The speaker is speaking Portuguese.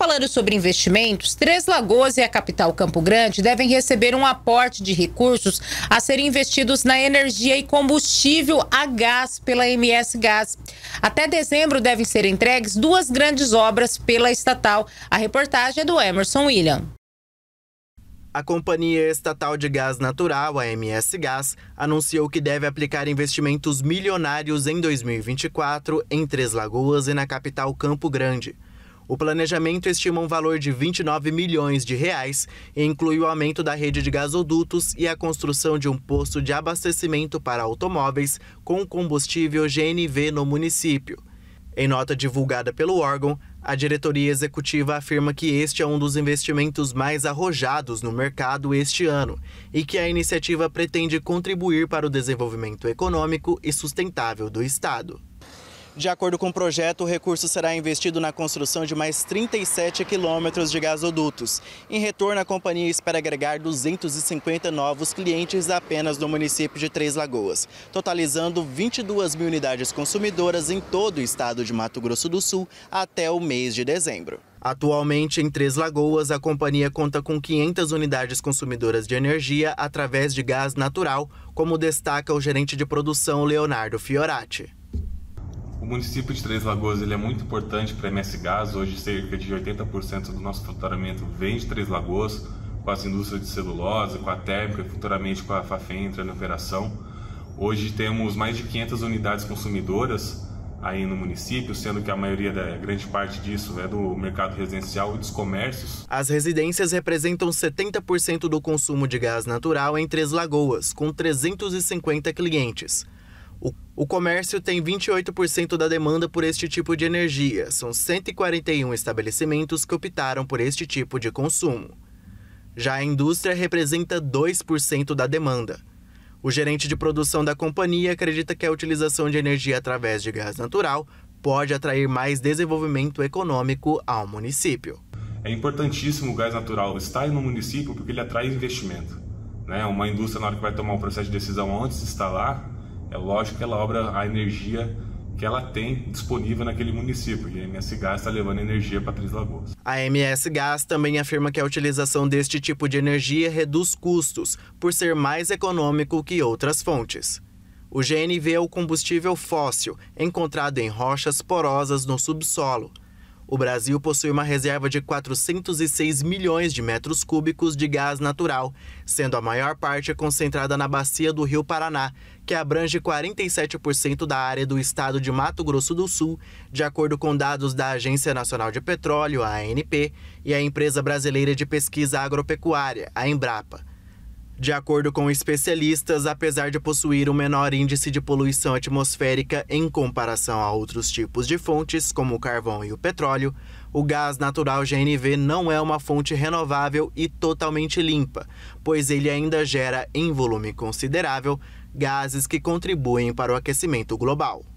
falando sobre investimentos, Três Lagoas e a capital Campo Grande devem receber um aporte de recursos a serem investidos na energia e combustível a gás pela MS Gás. Até dezembro devem ser entregues duas grandes obras pela estatal. A reportagem é do Emerson William. A Companhia Estatal de Gás Natural, a MS Gás, anunciou que deve aplicar investimentos milionários em 2024 em Três Lagoas e na capital Campo Grande. O planejamento estima um valor de 29 milhões de reais e inclui o aumento da rede de gasodutos e a construção de um posto de abastecimento para automóveis com combustível GNV no município. Em nota divulgada pelo órgão, a diretoria executiva afirma que este é um dos investimentos mais arrojados no mercado este ano e que a iniciativa pretende contribuir para o desenvolvimento econômico e sustentável do Estado. De acordo com o projeto, o recurso será investido na construção de mais 37 quilômetros de gasodutos. Em retorno, a companhia espera agregar 250 novos clientes apenas no município de Três Lagoas, totalizando 22 mil unidades consumidoras em todo o estado de Mato Grosso do Sul até o mês de dezembro. Atualmente, em Três Lagoas, a companhia conta com 500 unidades consumidoras de energia através de gás natural, como destaca o gerente de produção Leonardo Fiorati município de Três Lagoas ele é muito importante para a MS Gás. Hoje, cerca de 80% do nosso faturamento vem de Três Lagoas, com as indústrias de celulose, com a térmica e futuramente com a Fafem entrando em operação. Hoje temos mais de 500 unidades consumidoras aí no município, sendo que a maioria, da grande parte disso é do mercado residencial e dos comércios. As residências representam 70% do consumo de gás natural em Três Lagoas, com 350 clientes. O, comércio tem 28% da demanda por este tipo de energia. São 141 estabelecimentos que optaram por este tipo de consumo. Já a indústria representa 2% da demanda. O gerente de produção da companhia acredita que a utilização de energia através de gás natural pode atrair mais desenvolvimento econômico ao município. É importantíssimo o gás natural estar no município porque ele atrai investimento. Né? Uma indústria, na hora que vai tomar um processo de decisão antes de instalar, é lógico que ela obra a energia que ela tem disponível naquele município. E a MS Gás está levando energia para Três Lagoas. A MS Gás também afirma que a utilização deste tipo de energia reduz custos, por ser mais econômico que outras fontes. O GNV é o combustível fóssil encontrado em rochas porosas no subsolo o Brasil possui uma reserva de 406 milhões de metros cúbicos de gás natural, sendo a maior parte concentrada na bacia do Rio Paraná, que abrange 47% da área do estado de Mato Grosso do Sul, de acordo com dados da Agência Nacional de Petróleo, ANP, e a Empresa Brasileira de Pesquisa Agropecuária, a Embrapa. De acordo com especialistas, apesar de possuir um menor índice de poluição atmosférica em comparação a outros tipos de fontes, como o carvão e o petróleo, o gás natural GNV não é uma fonte renovável e totalmente limpa, pois ele ainda gera, em volume considerável, gases que contribuem para o aquecimento global.